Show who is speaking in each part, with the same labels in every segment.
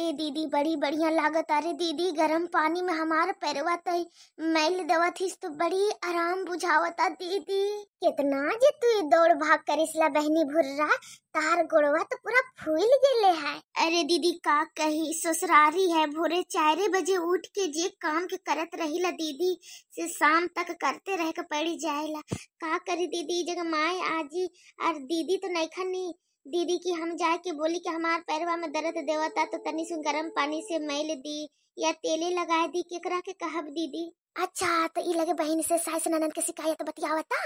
Speaker 1: ए दीदी बड़ी बढ़िया लागत अरे दीदी गरम पानी में हमार पैरवा तई मैल दवा थी तो बड़ी आराम बुझावता दीदी कितना जे तू दौड़ भाग कर इसला बहनी भुर्रा तार गोड़वा तो पूरा फूल गेले है अरे दीदी का कही ससुरारी है भोरे चारे बजे उठ के जे काम के करत रही ला दीदी से शाम तक करते रह के पड़ी जाए ला का करी दीदी जगह माए आजी और दीदी तो नहीं खनी दीदी की हम जाके बोली कि हमार पैरवा में दर्द देवता तो तनी सुन गरम पानी से मैल दी या तेले लगा दी केकरा के कहब दीदी अच्छा तो ये लगे बहन से सास ननन के शिकायत बतियावता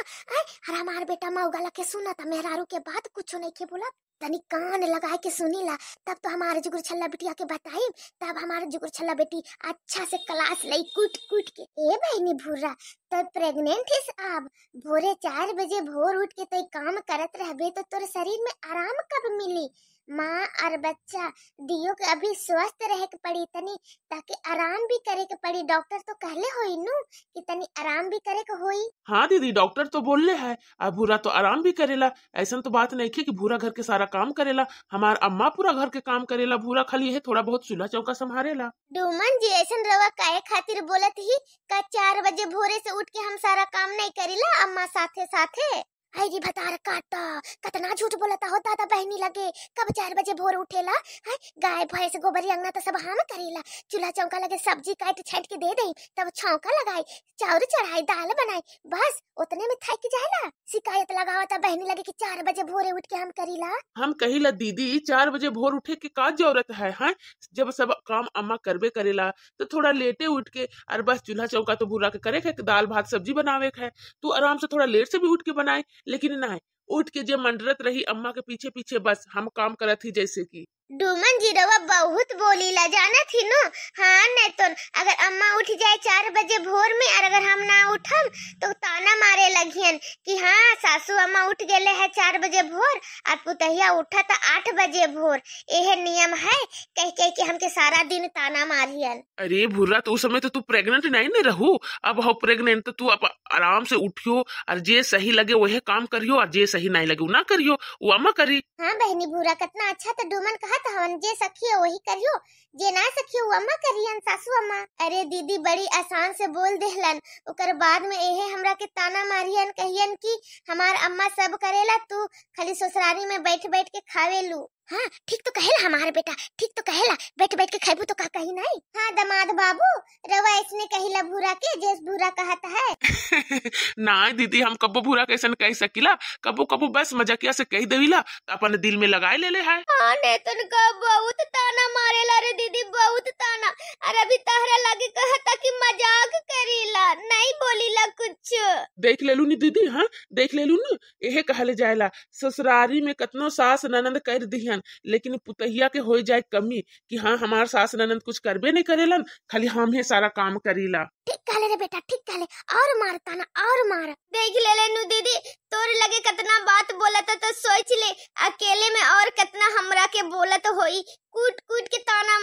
Speaker 1: हमार बेटा मऊगा के सुनत मेहरारू के बात कुछ नहीं के बोला तनी कान लगा के सुनी ला तब तो हमारे जुगुर छल्ला बेटी के बताई तब हमारे जुगुर छल्ला बेटी अच्छा से क्लास लई कूट कूट के ए बहनी भूरा तो प्रेग्नेंट हिस अब भोरे चार बजे भोर उठ के तई काम करत रहबे तो तोर शरीर में आराम कब मिली माँ और बच्चा दियो के अभी स्वस्थ रहे के पड़ी तनी ताकि आराम भी करे के पड़ी डॉक्टर तो कहले होई नू कि तनी आराम भी करे के होई
Speaker 2: हाँ दीदी डॉक्टर तो बोलले है अब भूरा तो आराम भी करेला ऐसा तो बात नहीं है कि भूरा घर के सारा काम करेला हमार अम्मा पूरा घर के काम करेला भूरा खाली है थोड़ा बहुत चूल्हा चौका ला
Speaker 1: डूमन जी ऐसा रवा काहे खातिर बोलत ही का चार बजे भोरे से उठ के हम सारा काम नहीं करेला अम्मा साथे साथे हाय बता भतार काटा कतना झूठ बोलता हो दादा बहनी लगे कब चार बजे भोर उठेला है गाय भैंस गोबर अंगना तो सब हम करेला चूल्हा चौका लगे सब्जी काट छाट के दे दई तब छौका लगाई चाउर चढ़ाई दाल बनाई बस उतने में थक जाएला शिकायत लगावता बहनी लगे कि चार बजे भोरे उठ के हम करीला
Speaker 2: हम कहिला दीदी चार बजे भोर उठे के का जरूरत है हाँ? जब सब काम अम्मा करबे करेला तो थोड़ा लेटे उठ के और बस चूल्हा चौका तो भूरा के करे के दाल भात सब्जी बनावे है तू आराम से थोड़ा लेट से भी उठ के बनाए लेकिन नहीं उठ के जो मंडरत रही अम्मा के पीछे पीछे बस हम काम करती जैसे की
Speaker 1: डूमन जीरोवा बहुत बोली ला जाना थी नो हाँ नहीं तो अगर अम्मा उठ जाए चार बजे भोर में और अगर हम ना उठम तो ताना मारे लगियन कि हाँ सासू अम्मा उठ गए है चार बजे भोर और पुतहिया उठा तो आठ बजे भोर यह नियम है
Speaker 2: कह कह के हमके सारा दिन ताना मारियन अरे भूरा तो उस समय तो तू प्रेगनेंट नहीं ना रहू अब हो प्रेगनेंट तो तू अब आराम से उठियो और जे सही लगे वह काम करियो और जे सही नहीं लगे ना करियो वो अम्मा करी
Speaker 1: हाँ बहनी भूरा कितना अच्छा तो डूमन कहा बात हम जे सखियो वही करियो जे ना सखियो अम्मा करियन सासू अम्मा अरे दीदी बड़ी आसान से बोल देहलन ओकर बाद में एहे हमरा के ताना मारियन कहियन की हमार अम्मा सब करेला तू खाली ससुरारी में बैठ बैठ के खावे लू हाँ ठीक तो कहेला हमार बेटा ठीक तो कहेला बैठ खाइबू तो का कही नहीं हाँ दमाद बाबू रवा इसने कही ला भूरा के जैस भूरा कहता है
Speaker 2: ना दीदी हम कबू भूरा कैसे कह सकिला कबू कबू बस मजाकिया से कह देविला अपने दिल में लगाए
Speaker 1: ले ले है हाँ नेतन का बहुत ताना मारे ला रे दीदी बहुत ताना अरे अभी तहरा लगे कहता की मजाक करीला नहीं बोलीला कुछ
Speaker 2: देख ले लू नी दीदी हाँ देख ले लू ना यह कहल जायला ससुरारी में कतनो सास ननंद कर दिहन लेकिन पुतहिया के हो जाए कमी कि हाँ हमार सास ननंद कुछ करबे नहीं करेलन खाली हम ही सारा काम करीला ठीक कहले रे
Speaker 1: बेटा ठीक कहले और मार ताना और मार देख ले ले लेनु दीदी तोर लगे कतना बात बोलत तो सोच ले अकेले में और कतना हमरा के बोलत होई कूट कूट के ताना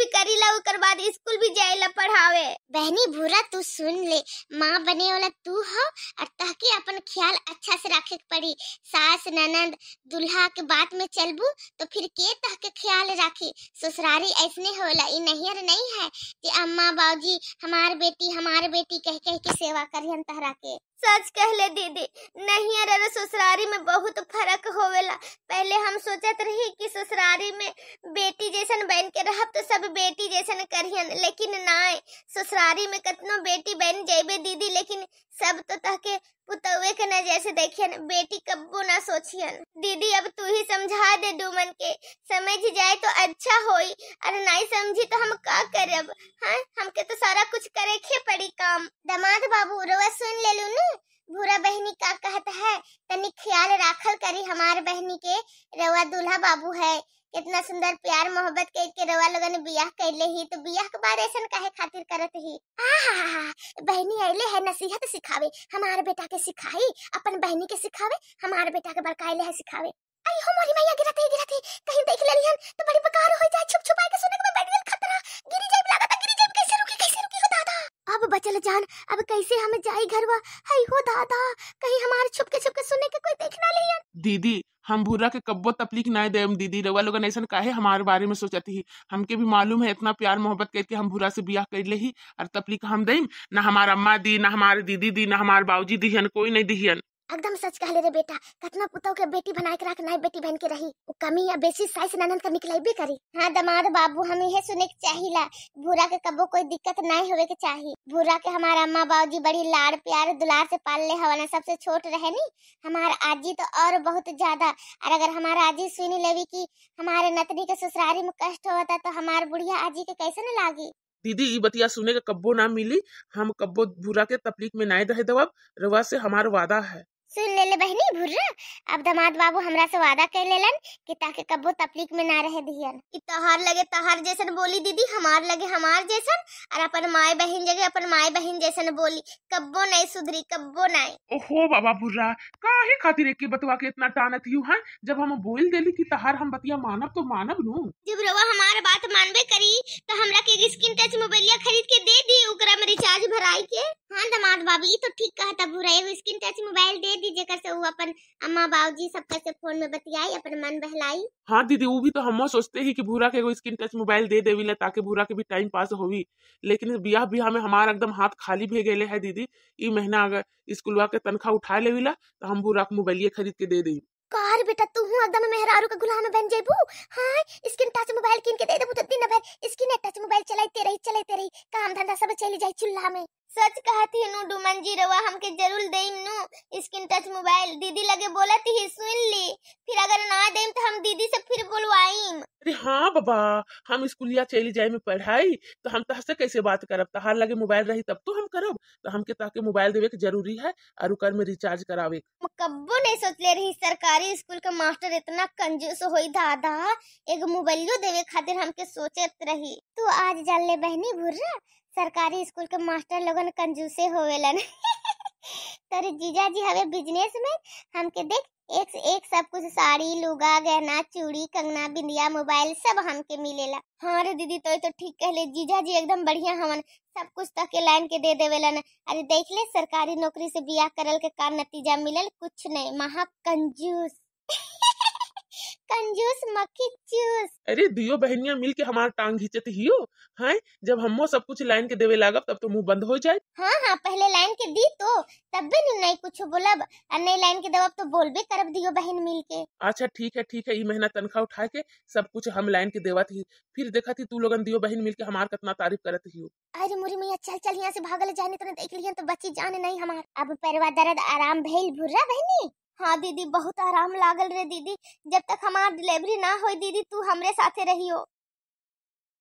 Speaker 1: भी ला उकर बाद स्कूल भी ला पढ़ावे बहनी भूरा तू सुन ले माँ बने वाला तू हो और तहके अपन ख्याल अच्छा से रखे पड़ी सास ननद दुल्हा के बात में चलबू तो फिर के तहके ख्याल रखी ससुरारी ऐसने होला ई नहीं नहीं है कि अम्मा बाबूजी हमार बेटी हमार बेटी कह कह के सेवा करी हम तहरा के सच कहले दीदी नहीं अरे ससुरारी में बहुत फर्क होवेला पहले हम सोचत रही कि ससुरारी में बेटी जैसन बन के रहब तो सब बेटी जैसन करियन लेकिन ना ससुरारी में कतनो बेटी बन जेबे दीदी लेकिन सब तो तहके पुतवे के नजर से देखियन बेटी कब्बू ना सोचियन दीदी अब तू ही समझा दे डुमन के समझ जाए तो अच्छा होई और नहीं समझी तो हम का करब हाँ हमके तो सारा कुछ करे के पड़ी काम दमाद बाबू रोवा सुन ले लू ना भूरा बहनी का कहता है तनी ख्याल राखल करी हमार बहनी के रवा दूल्हा बाबू है कितना सुंदर प्यार मोहब्बत के के रवा लोगन बियाह कर ले ही तो बियाह के बाद ऐसा काहे खातिर करत ही आहा बहनी आइले है नसीहत सिखावे हमार बेटा के सिखाई अपन बहनी के सिखावे हमार बेटा के बड़का बड़काइले है सिखावे आई हो मोरी मैया गिरते ही गिरत कहीं देख ले लियन तो बड़ी बकार हो जाए छुप छुपाए के सुने के बैठ गेल खतरा गिरी जाए लागत गिरी जाए कैसे रुकी कैसे रुकी हो दादा अब बचल जान अब कैसे हम जाई घरवा हाय हो दादा कहीं हमार छुप के छुप के सुने के कोई देख
Speaker 2: ना लियन दीदी हम भूरा के कब्बो तपलीक ना दे दीदी रवा लोग ऐसा काहे हमारे बारे में सोचती ही हमके भी मालूम है इतना प्यार मोहब्बत करके हम भूरा से ब्याह कर ले ही और तपलीक हम दे ना हमारा अम्मा दी ना हमारे दीदी दी ना हमारे बाबूजी दिहन कोई नहीं दिहन
Speaker 1: एकदम सच कह ले रे बेटा कतना पुतौ के बेटी बना के रख नहीं बेटी बन के रही वो कमी या बेसी साइस ननंद का निकलाई भी करी हाँ दमाद बाबू हम ये सुने के चाहिला भूरा के कबो कोई दिक्कत नहीं होवे के चाहिए भूरा के हमारा अम्मा बाबूजी बड़ी लाड़ प्यार दुलार से पाल ले हवन सबसे छोट रहे नी हमारा आजी तो और बहुत ज्यादा और अगर हमारा आजी सुनी लेवी की हमारे नतनी के ससुरारी में कष्ट होता तो हमार बुढ़िया आजी के कैसे न लागी
Speaker 2: दीदी बतिया सुने का कब्बो ना मिली हम कब्बो भूरा के तपलीक में नाय दहे दवाब रवा से हमारा वादा है
Speaker 1: सुन ले ले बहनी भुर्रा अब दामाद बाबू हमरा से वादा कर लेलन कि ताके कबो तपलीक में ना रहे दियन कि तहार लगे तहार जैसन बोली दीदी हमार लगे हमार जैसन और अपन माय बहन जगह अपन
Speaker 2: माय बहन जैसन बोली कब्बो नहीं सुधरी कब्बो नहीं ओहो बाबा भुर्रा काहे खातिर एक बतवा के इतना टानत यू है जब हम बोल देली कि तहार हम बतिया मानब तो मानब नु
Speaker 1: जब रवा हमार बात मानबे करी तो हमरा के स्किन टच मोबाइलिया खरीद के दे दी ओकरा में रिचार्ज भराई के हाँ दमाद तो बाबू तो ठीक कहा था बुरा एगो स्क्रीन टच मोबाइल दे दीजिए कर से वो अपन अम्मा बाबू जी सब कैसे फोन में बतियाई अपन मन बहलाई
Speaker 2: हाँ दीदी वो भी तो हम सोचते ही कि भूरा के स्क्रीन टच मोबाइल दे देवी ले ताकि भूरा के भी टाइम पास हो लेकिन ब्याह बियाह में हमारा एकदम हाथ खाली भी गए है दीदी ये महीना अगर स्कूलवा के तनख्वाह उठा लेवी ला तो हम भूरा के मोबाइल ये खरीद के दे दी
Speaker 1: कार बेटा तू हूं एकदम मेहरारू का गुलाम बन जेबू हाय स्किन टच मोबाइल किन के दे दे त तो दिन भर स्किन टच मोबाइल चलाते रही चलाते रही काम धंधा सब चली जाए चुल्ला में सच कहती नू डुमन जी रवा हमके जरूर देम नू स्किन टच मोबाइल दीदी लगे बोलत ही सुन ली फिर अगर ना देम तो हम दीदी से फिर बुलवाईम
Speaker 2: अरे हाँ बाबा हम स्कूलिया चली जाए में पढ़ाई तो हम तहसे कैसे बात करब तहार लगे मोबाइल रही तब तो हम करब तो हमके ताके मोबाइल देवे के जरूरी है और उकर में रिचार्ज करावे कब्बो
Speaker 1: सोच ले रही सरकारी स्कूल का मास्टर इतना कंजूस होई दादा एक मोबाइलो देवे खातिर हमके सोचत रही तू आज जान ले बहनी भुर्रा सरकारी स्कूल के मास्टर लोगन कंजूसे होवेलन तोरे जीजा जी हवे बिजनेस में हमके देख एक से एक सब कुछ साड़ी लुगा गहना चूड़ी कंगना बिंदिया मोबाइल सब हमके मिलेला हाँ रे दीदी तो तो ठीक कहले जीजा जी एकदम बढ़िया हवन सब कुछ तक के लाइन के दे देवेलन अरे देख ले सरकारी नौकरी से बिया करल के का नतीजा मिलल कुछ नहीं महा कंजूस कंजूस मक्खी चूस
Speaker 2: अरे दियो बहनिया मिल के हमारा टांग घिंचत हियो हाँ? जब हम सब कुछ लाइन के देवे लागब तब तो मुंह बंद हो जाए
Speaker 1: हाँ हाँ पहले लाइन के दी तो तब भी नहीं, नहीं कुछ बोलब और नहीं लाइन के दबब तो
Speaker 2: बोल भी करब दियो बहन मिल के अच्छा ठीक है ठीक है ई महीना तनख्वाह उठा के सब कुछ हम लाइन के देवा थी फिर देखा थी तू लोगन दियो बहन मिल के हमारे कितना तारीफ करत हियो
Speaker 1: अरे मुरी मैया चल चल यहाँ से भागल जाने तो देख लिया तो बच्ची जाने नहीं हमारे अब पैरवा दर्द आराम भेल भुर्रा बहनी हाँ दीदी बहुत आराम लागल रे दीदी जब तक हमार डिलीवरी ना हो दीदी तू हमरे साथे रहियो